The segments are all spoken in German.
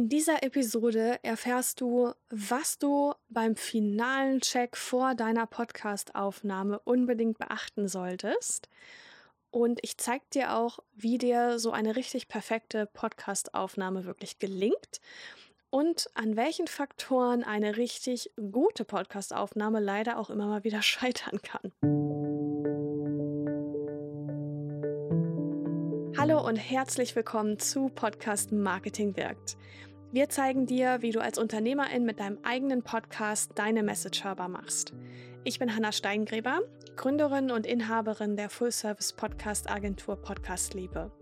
In dieser Episode erfährst du, was du beim finalen Check vor deiner Podcast-Aufnahme unbedingt beachten solltest. Und ich zeige dir auch, wie dir so eine richtig perfekte Podcast-Aufnahme wirklich gelingt und an welchen Faktoren eine richtig gute Podcast-Aufnahme leider auch immer mal wieder scheitern kann. Hallo und herzlich willkommen zu Podcast Marketing wirkt. Wir zeigen dir, wie du als Unternehmerin mit deinem eigenen Podcast deine Message hörbar machst. Ich bin Hanna Steingräber, Gründerin und Inhaberin der Full-Service-Podcast-Agentur Podcast Liebe.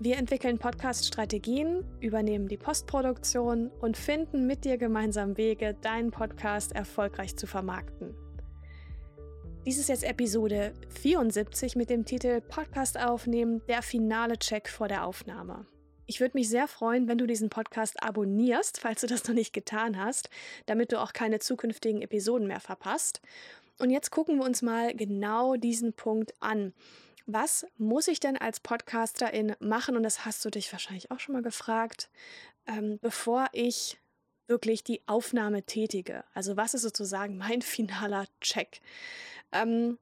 Wir entwickeln Podcast-Strategien, übernehmen die Postproduktion und finden mit dir gemeinsam Wege, deinen Podcast erfolgreich zu vermarkten. Dies ist jetzt Episode 74 mit dem Titel Podcast aufnehmen, der finale Check vor der Aufnahme. Ich würde mich sehr freuen, wenn du diesen Podcast abonnierst, falls du das noch nicht getan hast, damit du auch keine zukünftigen Episoden mehr verpasst. Und jetzt gucken wir uns mal genau diesen Punkt an. Was muss ich denn als Podcasterin machen? Und das hast du dich wahrscheinlich auch schon mal gefragt, ähm, bevor ich wirklich die Aufnahme tätige. Also was ist sozusagen mein finaler Check? Ähm,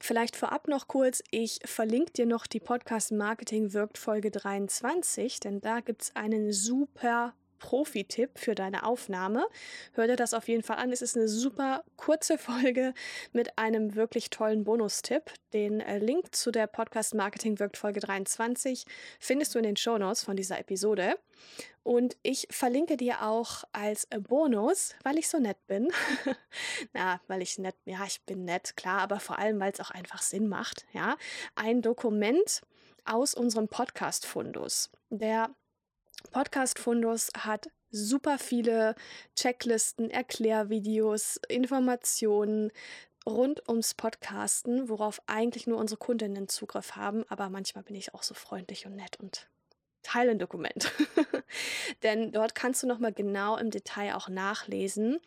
Vielleicht vorab noch kurz, ich verlinke dir noch die Podcast Marketing Wirkt Folge 23, denn da gibt es einen super Profi-Tipp für deine Aufnahme. Hör dir das auf jeden Fall an. Es ist eine super kurze Folge mit einem wirklich tollen Bonustipp. Den äh, Link zu der Podcast Marketing wirkt Folge 23 findest du in den Shownotes von dieser Episode. Und ich verlinke dir auch als äh, Bonus, weil ich so nett bin. Na, weil ich nett, ja, ich bin nett, klar, aber vor allem, weil es auch einfach Sinn macht, ja, ein Dokument aus unserem Podcast-Fundus. Der Podcast Fundus hat super viele Checklisten, Erklärvideos, Informationen rund ums Podcasten, worauf eigentlich nur unsere Kundinnen Zugriff haben. Aber manchmal bin ich auch so freundlich und nett und Dokument. Denn dort kannst du nochmal genau im Detail auch nachlesen,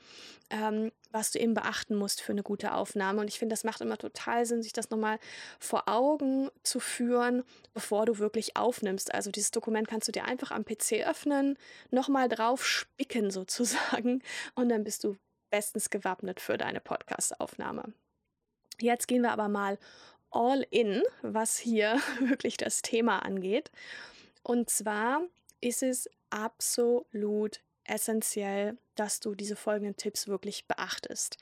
ähm, was du eben beachten musst für eine gute Aufnahme. Und ich finde, das macht immer total Sinn, sich das nochmal vor Augen zu führen, bevor du wirklich aufnimmst. Also dieses Dokument kannst du dir einfach am PC öffnen, nochmal drauf spicken sozusagen und dann bist du bestens gewappnet für deine Podcast-Aufnahme. Jetzt gehen wir aber mal all in, was hier wirklich das Thema angeht. Und zwar ist es absolut essentiell, dass du diese folgenden Tipps wirklich beachtest.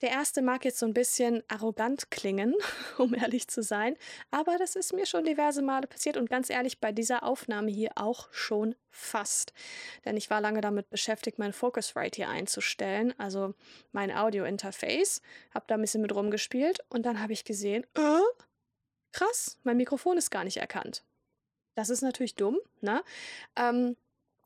Der erste mag jetzt so ein bisschen arrogant klingen, um ehrlich zu sein, aber das ist mir schon diverse Male passiert und ganz ehrlich bei dieser Aufnahme hier auch schon fast. Denn ich war lange damit beschäftigt, mein Focusrite hier einzustellen, also mein Audio-Interface, habe da ein bisschen mit rumgespielt und dann habe ich gesehen, äh, krass, mein Mikrofon ist gar nicht erkannt. Das ist natürlich dumm, ne? Ähm,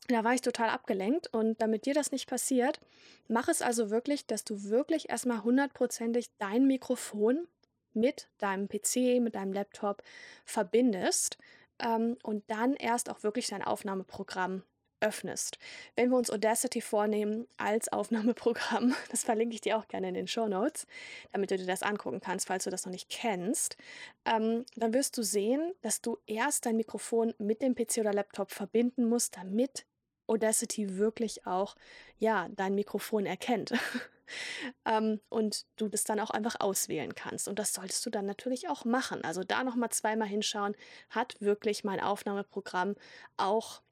da war ich total abgelenkt und damit dir das nicht passiert, mach es also wirklich, dass du wirklich erstmal hundertprozentig dein Mikrofon mit deinem PC, mit deinem Laptop verbindest ähm, und dann erst auch wirklich dein Aufnahmeprogramm öffnest. Wenn wir uns Audacity vornehmen als Aufnahmeprogramm, das verlinke ich dir auch gerne in den Show Notes, damit du dir das angucken kannst, falls du das noch nicht kennst, ähm, dann wirst du sehen, dass du erst dein Mikrofon mit dem PC oder Laptop verbinden musst, damit Audacity wirklich auch ja dein Mikrofon erkennt. ähm, und du das dann auch einfach auswählen kannst. Und das solltest du dann natürlich auch machen. Also da nochmal zweimal hinschauen, hat wirklich mein Aufnahmeprogramm auch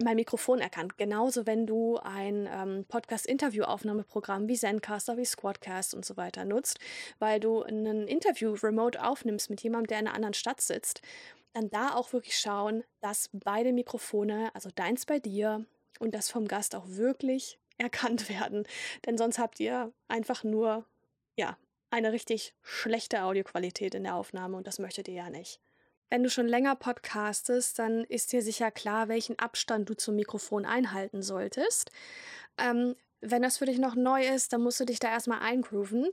mein Mikrofon erkannt. Genauso, wenn du ein ähm, Podcast-Interview-Aufnahmeprogramm wie Zencaster, wie Squadcast und so weiter nutzt, weil du ein Interview remote aufnimmst mit jemandem, der in einer anderen Stadt sitzt, dann da auch wirklich schauen, dass beide Mikrofone, also deins bei dir und das vom Gast auch wirklich erkannt werden. Denn sonst habt ihr einfach nur, ja, eine richtig schlechte Audioqualität in der Aufnahme und das möchtet ihr ja nicht. Wenn du schon länger podcastest, dann ist dir sicher klar, welchen Abstand du zum Mikrofon einhalten solltest. Ähm, wenn das für dich noch neu ist, dann musst du dich da erstmal eingrooven.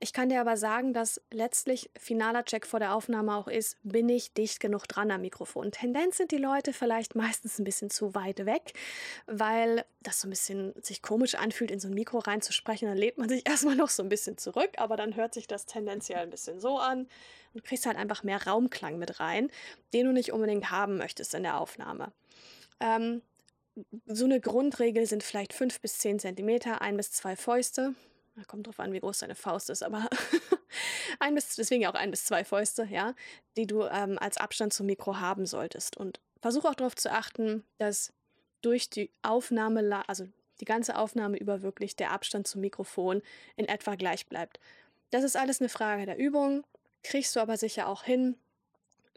Ich kann dir aber sagen, dass letztlich finaler Check vor der Aufnahme auch ist, bin ich dicht genug dran am Mikrofon. Tendenz sind die Leute vielleicht meistens ein bisschen zu weit weg, weil das so ein bisschen sich komisch anfühlt, in so ein Mikro reinzusprechen. Dann lebt man sich erstmal noch so ein bisschen zurück, aber dann hört sich das tendenziell ein bisschen so an und kriegst halt einfach mehr Raumklang mit rein, den du nicht unbedingt haben möchtest in der Aufnahme. Ähm, so eine Grundregel sind vielleicht fünf bis zehn Zentimeter, ein bis zwei Fäuste. Kommt drauf an, wie groß deine Faust ist, aber ein bis, deswegen auch ein bis zwei Fäuste, ja, die du ähm, als Abstand zum Mikro haben solltest. Und versuch auch darauf zu achten, dass durch die Aufnahme, also die ganze Aufnahme über wirklich der Abstand zum Mikrofon in etwa gleich bleibt. Das ist alles eine Frage der Übung, kriegst du aber sicher auch hin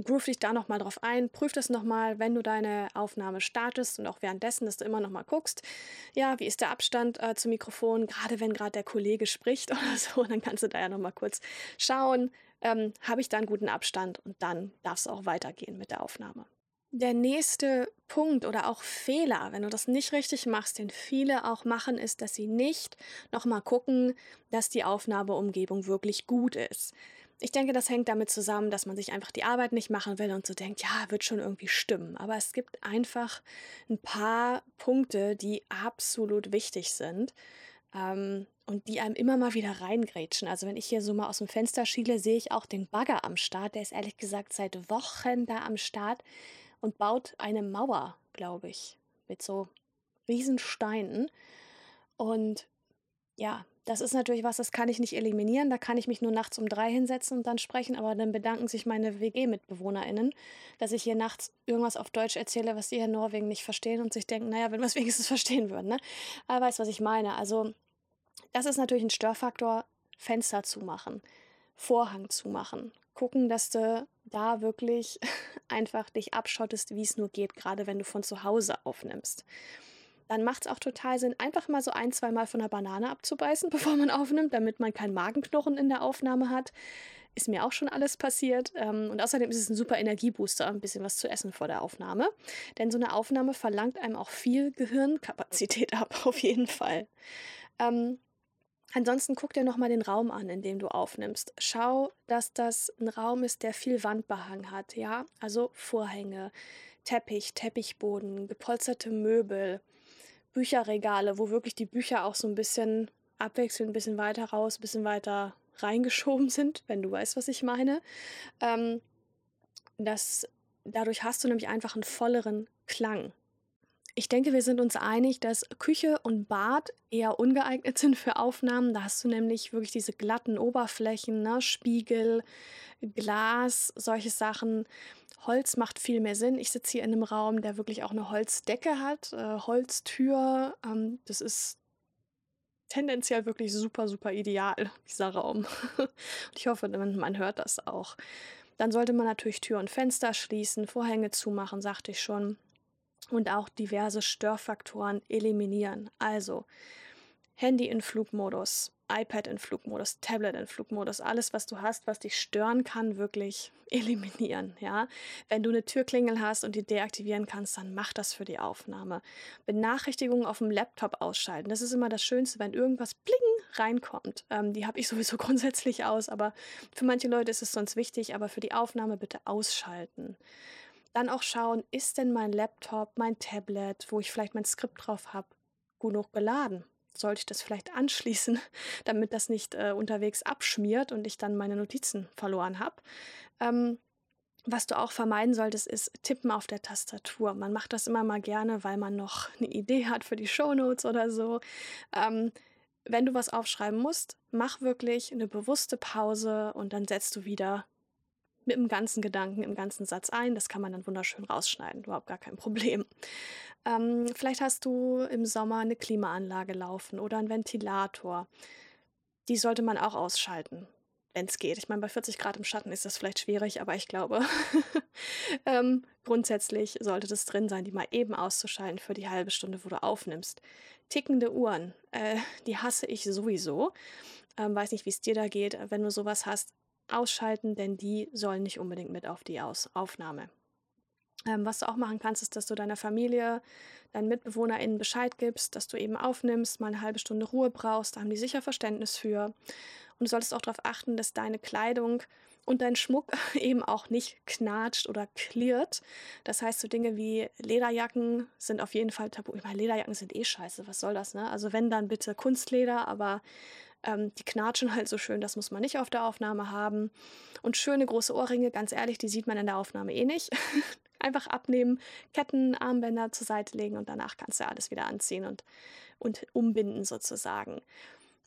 groove dich da nochmal drauf ein, prüf das nochmal, wenn du deine Aufnahme startest und auch währenddessen, dass du immer nochmal guckst, ja, wie ist der Abstand äh, zum Mikrofon, gerade wenn gerade der Kollege spricht oder so, dann kannst du da ja nochmal kurz schauen, ähm, habe ich da einen guten Abstand und dann darfst du auch weitergehen mit der Aufnahme. Der nächste Punkt oder auch Fehler, wenn du das nicht richtig machst, den viele auch machen, ist, dass sie nicht nochmal gucken, dass die Aufnahmeumgebung wirklich gut ist. Ich denke, das hängt damit zusammen, dass man sich einfach die Arbeit nicht machen will und so denkt, ja, wird schon irgendwie stimmen. Aber es gibt einfach ein paar Punkte, die absolut wichtig sind ähm, und die einem immer mal wieder reingrätschen. Also wenn ich hier so mal aus dem Fenster schiele, sehe ich auch den Bagger am Start. Der ist ehrlich gesagt seit Wochen da am Start und baut eine Mauer, glaube ich, mit so Riesensteinen. Und ja, das ist natürlich was, das kann ich nicht eliminieren. Da kann ich mich nur nachts um drei hinsetzen und dann sprechen, aber dann bedanken sich meine WG-MitbewohnerInnen, dass ich hier nachts irgendwas auf Deutsch erzähle, was die hier in Norwegen nicht verstehen und sich denken, naja, wenn wir es wenigstens verstehen würden. Ne? Aber weißt, was ich meine? Also, das ist natürlich ein Störfaktor, Fenster zu machen, Vorhang zu machen, gucken, dass du da wirklich einfach dich abschottest, wie es nur geht, gerade wenn du von zu Hause aufnimmst dann macht es auch total Sinn, einfach mal so ein, zweimal von der Banane abzubeißen, bevor man aufnimmt, damit man keinen Magenknochen in der Aufnahme hat. Ist mir auch schon alles passiert. Ähm, und außerdem ist es ein super Energiebooster, ein bisschen was zu essen vor der Aufnahme. Denn so eine Aufnahme verlangt einem auch viel Gehirnkapazität ab, auf jeden Fall. Ähm, ansonsten guck dir nochmal den Raum an, in dem du aufnimmst. Schau, dass das ein Raum ist, der viel Wandbehang hat, ja? Also Vorhänge, Teppich, Teppichboden, gepolsterte Möbel, Bücherregale, wo wirklich die Bücher auch so ein bisschen abwechselnd, ein bisschen weiter raus, ein bisschen weiter reingeschoben sind, wenn du weißt, was ich meine. Ähm, das, dadurch hast du nämlich einfach einen volleren Klang. Ich denke, wir sind uns einig, dass Küche und Bad eher ungeeignet sind für Aufnahmen. Da hast du nämlich wirklich diese glatten Oberflächen, ne? Spiegel, Glas, solche Sachen. Holz macht viel mehr Sinn. Ich sitze hier in einem Raum, der wirklich auch eine Holzdecke hat, äh, Holztür. Ähm, das ist tendenziell wirklich super, super ideal, dieser Raum. und ich hoffe, man hört das auch. Dann sollte man natürlich Tür und Fenster schließen, Vorhänge zumachen, sagte ich schon. Und auch diverse Störfaktoren eliminieren. Also Handy in Flugmodus, iPad in Flugmodus, Tablet in Flugmodus, alles, was du hast, was dich stören kann, wirklich eliminieren. Ja? Wenn du eine Türklingel hast und die deaktivieren kannst, dann mach das für die Aufnahme. Benachrichtigungen auf dem Laptop ausschalten. Das ist immer das Schönste, wenn irgendwas bling reinkommt. Ähm, die habe ich sowieso grundsätzlich aus, aber für manche Leute ist es sonst wichtig, aber für die Aufnahme bitte ausschalten. Dann auch schauen, ist denn mein Laptop, mein Tablet, wo ich vielleicht mein Skript drauf habe, genug geladen? sollte ich das vielleicht anschließen, damit das nicht äh, unterwegs abschmiert und ich dann meine Notizen verloren habe. Ähm, was du auch vermeiden solltest, ist Tippen auf der Tastatur. Man macht das immer mal gerne, weil man noch eine Idee hat für die Shownotes oder so. Ähm, wenn du was aufschreiben musst, mach wirklich eine bewusste Pause und dann setzt du wieder mit dem ganzen Gedanken, im ganzen Satz ein. Das kann man dann wunderschön rausschneiden, überhaupt gar kein Problem. Ähm, vielleicht hast du im Sommer eine Klimaanlage laufen oder einen Ventilator. Die sollte man auch ausschalten, wenn es geht. Ich meine, bei 40 Grad im Schatten ist das vielleicht schwierig, aber ich glaube, ähm, grundsätzlich sollte das drin sein, die mal eben auszuschalten für die halbe Stunde, wo du aufnimmst. Tickende Uhren, äh, die hasse ich sowieso. Ähm, weiß nicht, wie es dir da geht, wenn du sowas hast ausschalten, denn die sollen nicht unbedingt mit auf die Aus Aufnahme. Ähm, was du auch machen kannst, ist, dass du deiner Familie, deinen MitbewohnerInnen Bescheid gibst, dass du eben aufnimmst, mal eine halbe Stunde Ruhe brauchst, da haben die sicher Verständnis für. Und du solltest auch darauf achten, dass deine Kleidung und dein Schmuck eben auch nicht knatscht oder klirrt. Das heißt, so Dinge wie Lederjacken sind auf jeden Fall tabu. Ich meine, Lederjacken sind eh scheiße, was soll das, ne? Also wenn dann bitte Kunstleder, aber ähm, die knatschen halt so schön, das muss man nicht auf der Aufnahme haben. Und schöne große Ohrringe, ganz ehrlich, die sieht man in der Aufnahme eh nicht. Einfach abnehmen, Ketten, Armbänder zur Seite legen und danach kannst du alles wieder anziehen und, und umbinden sozusagen.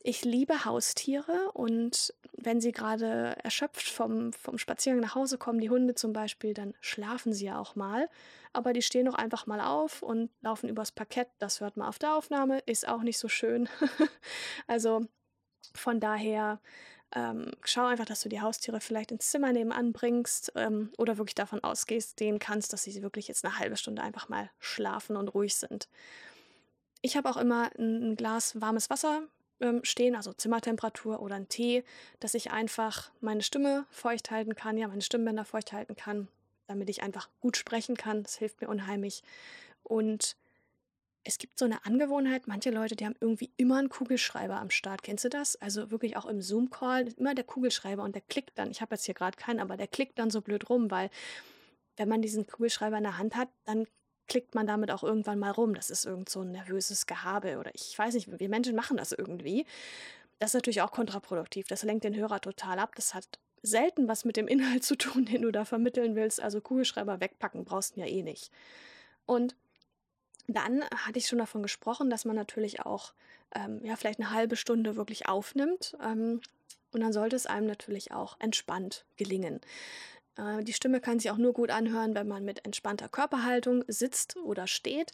Ich liebe Haustiere und wenn sie gerade erschöpft vom, vom Spaziergang nach Hause kommen, die Hunde zum Beispiel, dann schlafen sie ja auch mal. Aber die stehen doch einfach mal auf und laufen übers Parkett. Das hört man auf der Aufnahme, ist auch nicht so schön. also von daher ähm, schau einfach, dass du die Haustiere vielleicht ins Zimmer nebenan bringst ähm, oder wirklich davon ausgehst, gehen kannst, dass sie wirklich jetzt eine halbe Stunde einfach mal schlafen und ruhig sind. Ich habe auch immer ein, ein, Glas warmes Wasser ähm, stehen, also Zimmertemperatur oder einen Tee, dass ich einfach meine Stimme feucht halten kann, ja, meine Stimmbänder feucht halten kann, damit ich einfach gut sprechen kann. Das hilft mir unheimlich. Und es gibt so eine Angewohnheit, manche Leute, die haben irgendwie immer einen Kugelschreiber am Start. Kennst du das? Also wirklich auch im Zoom-Call immer der Kugelschreiber und der klickt dann. Ich habe jetzt hier gerade keinen, aber der klickt dann so blöd rum, weil wenn man diesen Kugelschreiber in der Hand hat, dann klickt man damit auch irgendwann mal rum. Das ist irgend so ein nervöses Gehabe oder ich weiß nicht, wir Menschen machen das irgendwie. Das ist natürlich auch kontraproduktiv. Das lenkt den Hörer total ab. Das hat selten was mit dem Inhalt zu tun, den du da vermitteln willst. Also Kugelschreiber wegpacken brauchst du ja eh nicht. Und dann hatte ich schon davon gesprochen, dass man natürlich auch ähm, ja, vielleicht eine halbe Stunde wirklich aufnimmt. Ähm, und dann sollte es einem natürlich auch entspannt gelingen. Äh, die Stimme kann sich auch nur gut anhören, wenn man mit entspannter Körperhaltung sitzt oder steht.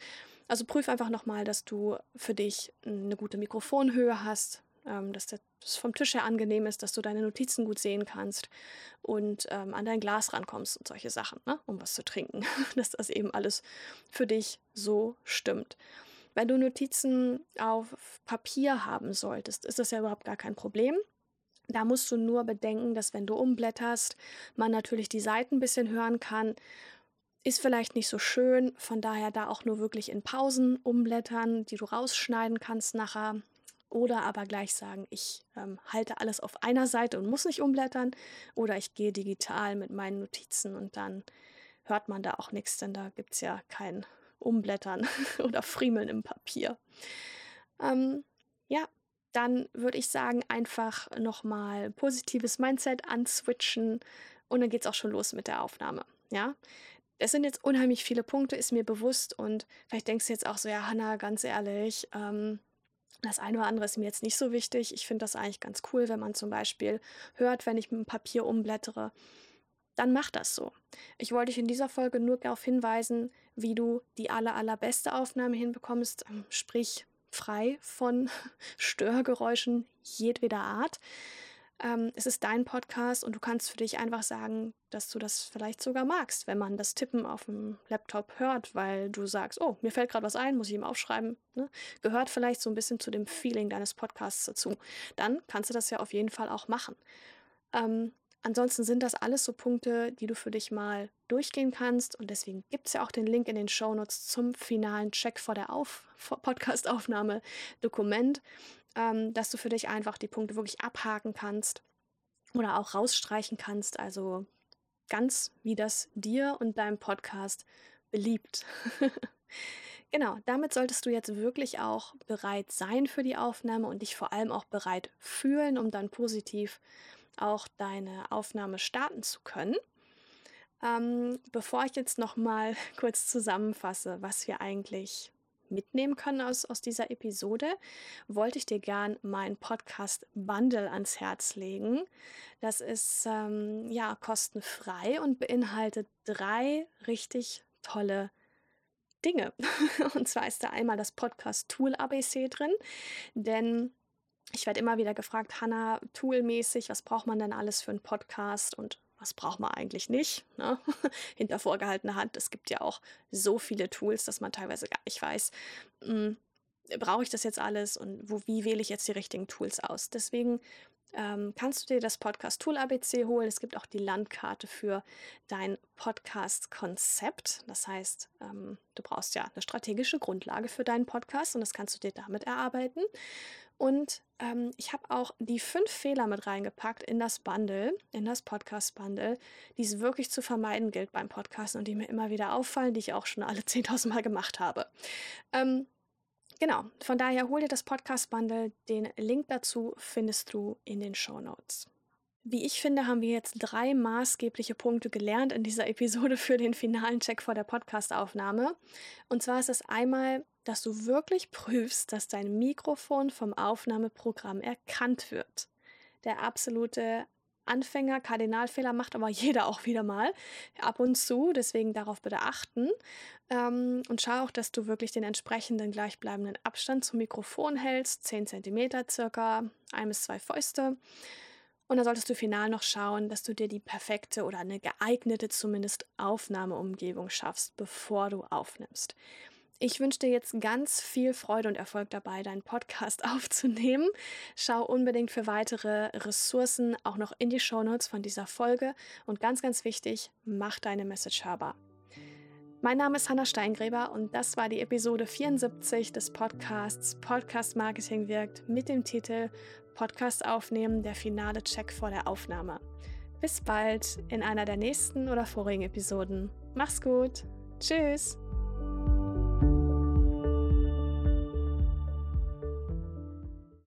Also prüf einfach nochmal, dass du für dich eine gute Mikrofonhöhe hast, ähm, dass das vom Tisch her angenehm ist, dass du deine Notizen gut sehen kannst und ähm, an dein Glas rankommst und solche Sachen, ne? um was zu trinken, dass das eben alles für dich so stimmt. Wenn du Notizen auf Papier haben solltest, ist das ja überhaupt gar kein Problem. Da musst du nur bedenken, dass wenn du umblätterst, man natürlich die Seiten ein bisschen hören kann. Ist vielleicht nicht so schön, von daher da auch nur wirklich in Pausen umblättern, die du rausschneiden kannst nachher oder aber gleich sagen, ich ähm, halte alles auf einer Seite und muss nicht umblättern. Oder ich gehe digital mit meinen Notizen und dann hört man da auch nichts, denn da gibt es ja kein Umblättern oder Friemeln im Papier. Ähm, ja, dann würde ich sagen, einfach nochmal positives Mindset answitchen und dann geht es auch schon los mit der Aufnahme. Ja, es sind jetzt unheimlich viele Punkte, ist mir bewusst und vielleicht denkst du jetzt auch so, ja, Hannah, ganz ehrlich, ähm, das eine oder andere ist mir jetzt nicht so wichtig. Ich finde das eigentlich ganz cool, wenn man zum Beispiel hört, wenn ich mit dem Papier umblättere, dann mach das so. Ich wollte dich in dieser Folge nur darauf hinweisen, wie du die aller, allerbeste Aufnahme hinbekommst, ähm, sprich frei von Störgeräuschen jedweder Art. Ähm, es ist dein Podcast und du kannst für dich einfach sagen, dass du das vielleicht sogar magst, wenn man das Tippen auf dem Laptop hört, weil du sagst, oh, mir fällt gerade was ein, muss ich ihm aufschreiben. Ne? Gehört vielleicht so ein bisschen zu dem Feeling deines Podcasts dazu. Dann kannst du das ja auf jeden Fall auch machen. Ähm, Ansonsten sind das alles so Punkte, die du für dich mal durchgehen kannst. Und deswegen gibt es ja auch den Link in den Shownotes zum finalen Check vor der Auf Podcast-Aufnahme-Dokument ähm, dass du für dich einfach die Punkte wirklich abhaken kannst oder auch rausstreichen kannst. Also ganz wie das dir und deinem Podcast beliebt. genau, damit solltest du jetzt wirklich auch bereit sein für die Aufnahme und dich vor allem auch bereit fühlen, um dann positiv auch deine Aufnahme starten zu können. Ähm, bevor ich jetzt nochmal kurz zusammenfasse, was wir eigentlich mitnehmen können aus, aus dieser Episode, wollte ich dir gern meinen Podcast Bundle ans Herz legen. Das ist ähm, ja kostenfrei und beinhaltet drei richtig tolle Dinge. Und zwar ist da einmal das Podcast Tool ABC drin, denn ich werde immer wieder gefragt, Hanna, toolmäßig, was braucht man denn alles für einen Podcast und was braucht man eigentlich nicht, ne? hinter vorgehaltener Hand. Es gibt ja auch so viele Tools, dass man teilweise gar nicht weiß, hm, brauche ich das jetzt alles und wo, wie wähle ich jetzt die richtigen Tools aus. Deswegen ähm, kannst du dir das Podcast Tool ABC holen. Es gibt auch die Landkarte für dein Podcast-Konzept. Das heißt, ähm, du brauchst ja eine strategische Grundlage für deinen Podcast und das kannst du dir damit erarbeiten. Und ähm, ich habe auch die fünf Fehler mit reingepackt in das Bundle, in das Podcast-Bundle, die es wirklich zu vermeiden gilt beim Podcast und die mir immer wieder auffallen, die ich auch schon alle 10.000 Mal gemacht habe. Ähm, genau, von daher hol dir das Podcast-Bundle. Den Link dazu findest du in den Show Notes. Wie ich finde, haben wir jetzt drei maßgebliche Punkte gelernt in dieser Episode für den finalen Check vor der Podcastaufnahme. Und zwar ist es einmal, dass du wirklich prüfst, dass dein Mikrofon vom Aufnahmeprogramm erkannt wird. Der absolute Anfänger Kardinalfehler macht aber jeder auch wieder mal ab und zu, deswegen darauf bitte achten ähm, und schau auch, dass du wirklich den entsprechenden gleichbleibenden Abstand zum Mikrofon hältst, 10 cm circa, ein bis zwei Fäuste. Und dann solltest du final noch schauen, dass du dir die perfekte oder eine geeignete zumindest Aufnahmeumgebung schaffst, bevor du aufnimmst. Ich wünsche dir jetzt ganz viel Freude und Erfolg dabei, deinen Podcast aufzunehmen. Schau unbedingt für weitere Ressourcen auch noch in die Shownotes von dieser Folge. Und ganz, ganz wichtig, mach deine Message hörbar. Mein Name ist Hanna Steingräber und das war die Episode 74 des Podcasts Podcast Marketing wirkt mit dem Titel Podcast aufnehmen, der finale Check vor der Aufnahme. Bis bald in einer der nächsten oder vorigen Episoden. Mach's gut. Tschüss.